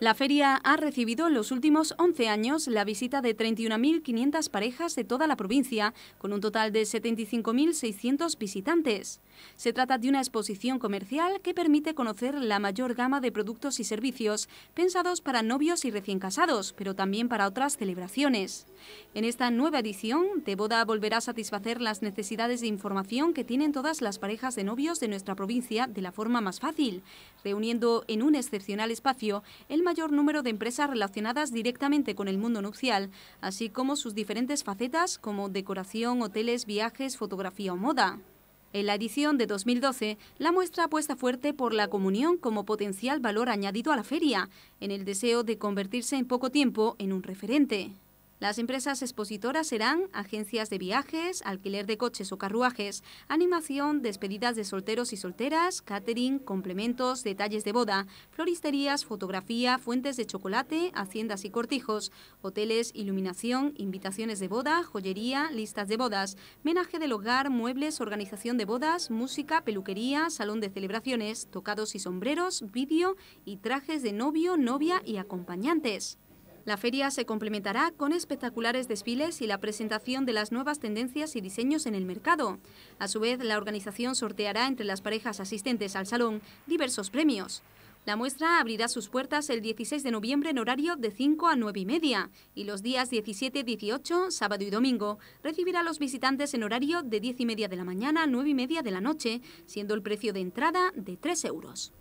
La feria ha recibido en los últimos 11 años la visita de 31.500 parejas de toda la provincia, con un total de 75.600 visitantes. Se trata de una exposición comercial que permite conocer la mayor gama de productos y servicios pensados para novios y recién casados, pero también para otras celebraciones. En esta nueva edición, de Boda volverá a satisfacer las necesidades de información que tienen todas las parejas de novios de nuestra provincia de la forma más fácil, reuniendo en un excepcional espacio el mayor número de empresas relacionadas directamente con el mundo nupcial, así como sus diferentes facetas como decoración, hoteles, viajes, fotografía o moda. En la edición de 2012, la muestra apuesta fuerte por la comunión como potencial valor añadido a la feria, en el deseo de convertirse en poco tiempo en un referente. Las empresas expositoras serán agencias de viajes, alquiler de coches o carruajes, animación, despedidas de solteros y solteras, catering, complementos, detalles de boda, floristerías, fotografía, fuentes de chocolate, haciendas y cortijos, hoteles, iluminación, invitaciones de boda, joyería, listas de bodas, menaje del hogar, muebles, organización de bodas, música, peluquería, salón de celebraciones, tocados y sombreros, vídeo y trajes de novio, novia y acompañantes. La feria se complementará con espectaculares desfiles y la presentación de las nuevas tendencias y diseños en el mercado. A su vez, la organización sorteará entre las parejas asistentes al salón diversos premios. La muestra abrirá sus puertas el 16 de noviembre en horario de 5 a 9 y media y los días 17, 18, sábado y domingo recibirá a los visitantes en horario de 10 y media de la mañana a 9 y media de la noche, siendo el precio de entrada de 3 euros.